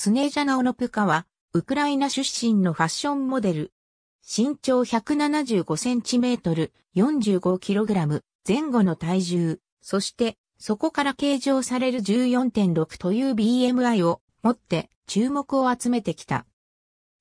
スネジャナオノプカは、ウクライナ出身のファッションモデル。身長1 7 5トル、4 5ラム、前後の体重、そしてそこから計上される14.6という BMI を持って注目を集めてきた。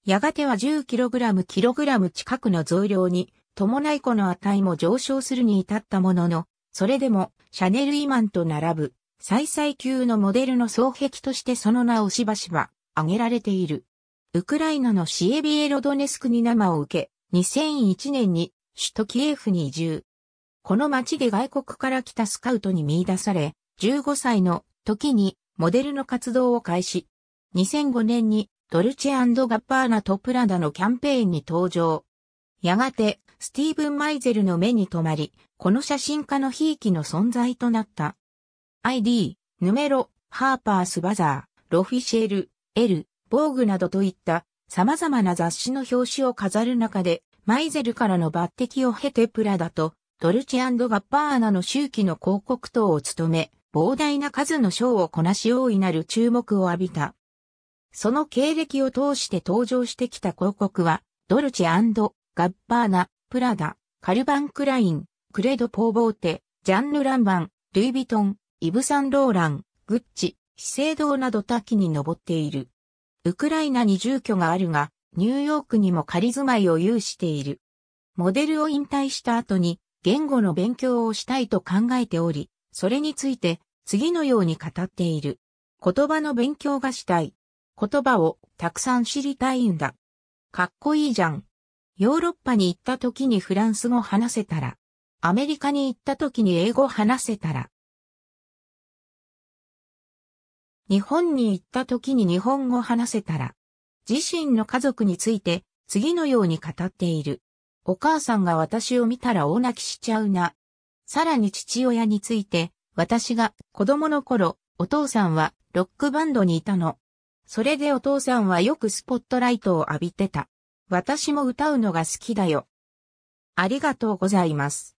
やがては 10kg 近くの増量に伴いこの値も上昇するに至ったものの、それでもシャネルイマンと並ぶ最最級のモデルの双壁としてその名をしばしば挙げられている。ウクライナのシエビエロドネスクに生を受け、2001年に首都キエフに移住。この街で外国から来たスカウトに見出され、15歳の時にモデルの活動を開始。2005年にドルチェガッパーナとプラダのキャンペーンに登場。やがて、スティーブン・マイゼルの目に留まり、この写真家の悲喜の存在となった。ID、ヌメロ、ハーパースバザー、ロフィシェル、エル、ボーグなどといった様々な雑誌の表紙を飾る中で、マイゼルからの抜擢を経てプラダと、ドルチェガッパーナの周期の広告等を務め、膨大な数の賞をこなし大いなる注目を浴びた。その経歴を通して登場してきた広告は、ドルチェガッパーナ、プラダ、カルバンクライン、クレド・ポーボーテ、ジャンヌ・ランバン、ルイ・ヴィトン、イブ・サンローラン、グッチ、資生堂など多岐に上っている。ウクライナに住居があるが、ニューヨークにも仮住まいを有している。モデルを引退した後に言語の勉強をしたいと考えており、それについて次のように語っている。言葉の勉強がしたい。言葉をたくさん知りたいんだ。かっこいいじゃん。ヨーロッパに行った時にフランス語話せたら、アメリカに行った時に英語話せたら、日本に行った時に日本語話せたら、自身の家族について次のように語っている。お母さんが私を見たら大泣きしちゃうな。さらに父親について、私が子供の頃、お父さんはロックバンドにいたの。それでお父さんはよくスポットライトを浴びてた。私も歌うのが好きだよ。ありがとうございます。